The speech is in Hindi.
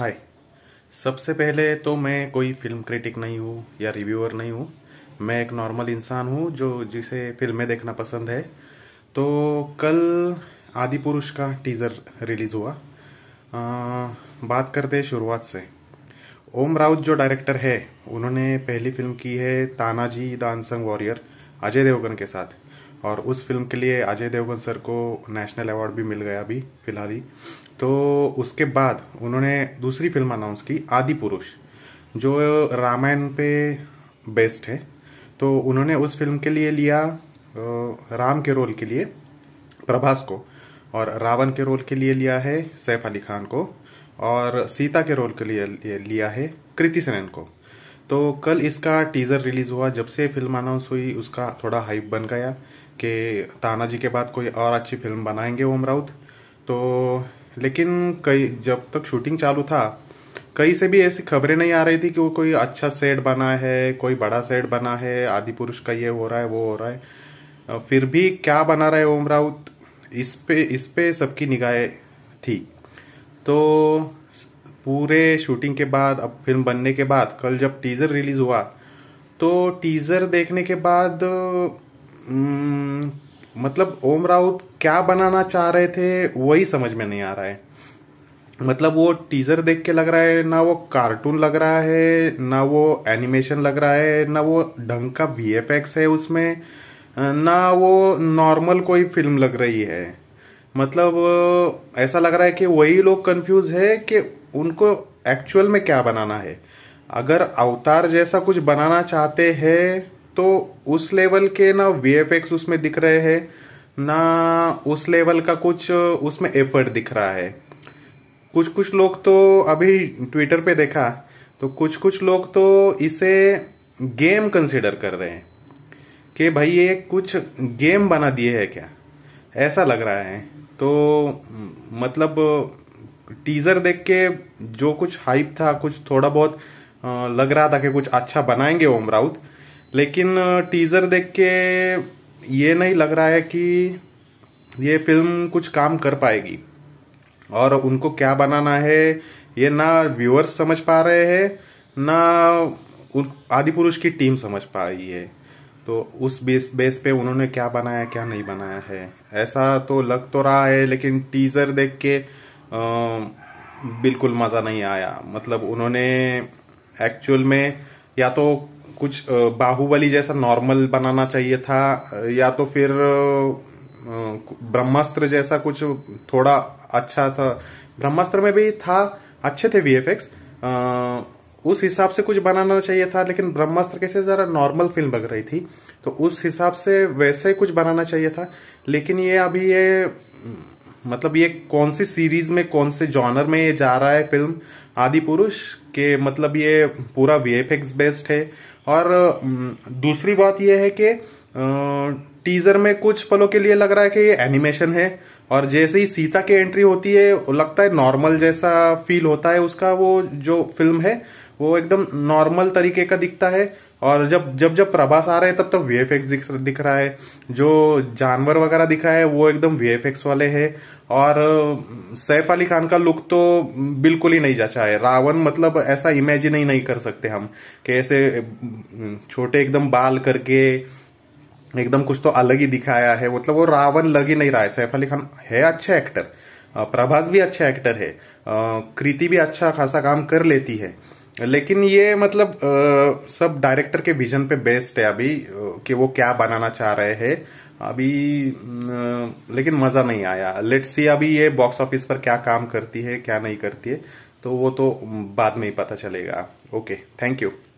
हाय सबसे पहले तो मैं कोई फिल्म क्रिटिक नहीं हूँ या रिव्यूअर नहीं हूँ मैं एक नॉर्मल इंसान हूँ जो जिसे फिल्में देखना पसंद है तो कल आदि पुरुष का टीज़र रिलीज़ हुआ आ, बात करते हैं शुरुआत से ओम राउत जो डायरेक्टर है उन्होंने पहली फिल्म की है Tanaji the unsung warrior Ajay Devgn के साथ और उस फिल्म के लिए अजय देवगन सर को नेशनल अवार्ड भी मिल गया अभी फिलहाल ही तो उसके बाद उन्होंने दूसरी फिल्म अनाउंस की आदि पुरुष जो रामायण पे बेस्ड है तो उन्होंने उस फिल्म के लिए लिया राम के रोल के लिए प्रभास को और रावण के रोल के लिए लिया है सैफ अली खान को और सीता के रोल के लिए लिया है कृति सेनन को तो कल इसका टीजर रिलीज हुआ जब से फिल्म अनाउंस हुई उसका थोड़ा हाइप बन गया कि तानाजी के बाद कोई और अच्छी फिल्म बनाएंगे ओम राउत तो लेकिन कई जब तक शूटिंग चालू था कहीं से भी ऐसी खबरें नहीं आ रही थी कि वो कोई अच्छा सेट बना है कोई बड़ा सेट बना है आदि पुरुष का ये हो रहा है वो हो रहा है फिर भी क्या बना रहा है ओम राउत इस पे इस पे सबकी निगाहें थी तो पूरे शूटिंग के बाद अब फिल्म बनने के बाद कल जब टीज़र रिलीज़ हुआ तो टीज़र देखने के बाद हम्म, मतलब ओम राउत क्या बनाना चाह रहे थे वही समझ में नहीं आ रहा है मतलब वो टीजर देख के लग रहा है ना वो कार्टून लग रहा है ना वो एनिमेशन लग रहा है ना वो ढंग का वी है उसमें ना वो नॉर्मल कोई फिल्म लग रही है मतलब ऐसा लग रहा है कि वही लोग कंफ्यूज है कि उनको एक्चुअल में क्या बनाना है अगर अवतार जैसा कुछ बनाना चाहते हैं तो उस लेवल के ना एक्स उसमें दिख रहे हैं ना उस लेवल का कुछ उसमें एफर्ट दिख रहा है कुछ कुछ लोग तो अभी ट्विटर पे देखा तो कुछ कुछ लोग तो इसे गेम कंसिडर कर रहे हैं कि भाई ये कुछ गेम बना दिए है क्या ऐसा लग रहा है तो मतलब टीजर देख के जो कुछ हाइप था कुछ थोड़ा बहुत लग रहा था कि कुछ अच्छा बनाएंगे ओम राउत लेकिन टीज़र देख के ये नहीं लग रहा है कि ये फिल्म कुछ काम कर पाएगी और उनको क्या बनाना है ये ना व्यूअर्स समझ पा रहे हैं ना उन आदि पुरुष की टीम समझ पा रही है तो उस बेस बेस पे उन्होंने क्या बनाया क्या नहीं बनाया है ऐसा तो लग तो रहा है लेकिन टीज़र देख के आ, बिल्कुल मज़ा नहीं आया मतलब उन्होंने एक्चुअल में या तो कुछ बाहुबली जैसा नॉर्मल बनाना चाहिए था या तो फिर ब्रह्मास्त्र जैसा कुछ थोड़ा अच्छा था ब्रह्मास्त्र में भी था अच्छे थे वी उस हिसाब से कुछ बनाना चाहिए था लेकिन ब्रह्मास्त्र कैसे ज़रा नॉर्मल फिल्म लग रही थी तो उस हिसाब से वैसे कुछ बनाना चाहिए था लेकिन ये अभी ये मतलब ये कौन सी सीरीज में कौन से जॉनर में ये जा रहा है फिल्म आदि पुरुष के मतलब ये पूरा वी बेस्ड है और दूसरी बात यह है कि टीजर में कुछ पलों के लिए लग रहा है कि ये एनिमेशन है और जैसे ही सीता की एंट्री होती है लगता है नॉर्मल जैसा फील होता है उसका वो जो फिल्म है वो एकदम नॉर्मल तरीके का दिखता है और जब जब जब प्रभास आ रहे हैं तब तब वी एफ एक्स दिख रहा है जो जानवर वगैरह दिख रहा है वो एकदम वी एफ एक्स वाले है और सैफ अली खान का लुक तो बिल्कुल ही नहीं जाचा है रावण मतलब ऐसा इमेजिन ही नहीं कर सकते हम कि ऐसे छोटे एकदम बाल करके एकदम कुछ तो अलग ही दिखाया है मतलब वो रावण लग ही नहीं रहा है सैफ अली खान है अच्छा एक्टर प्रभास भी अच्छा एक्टर है कृति भी अच्छा खासा काम कर लेती है लेकिन ये मतलब आ, सब डायरेक्टर के विजन पे बेस्ड है अभी कि वो क्या बनाना चाह रहे हैं अभी आ, लेकिन मज़ा नहीं आया लेट्स सी अभी ये बॉक्स ऑफिस पर क्या काम करती है क्या नहीं करती है तो वो तो बाद में ही पता चलेगा ओके थैंक यू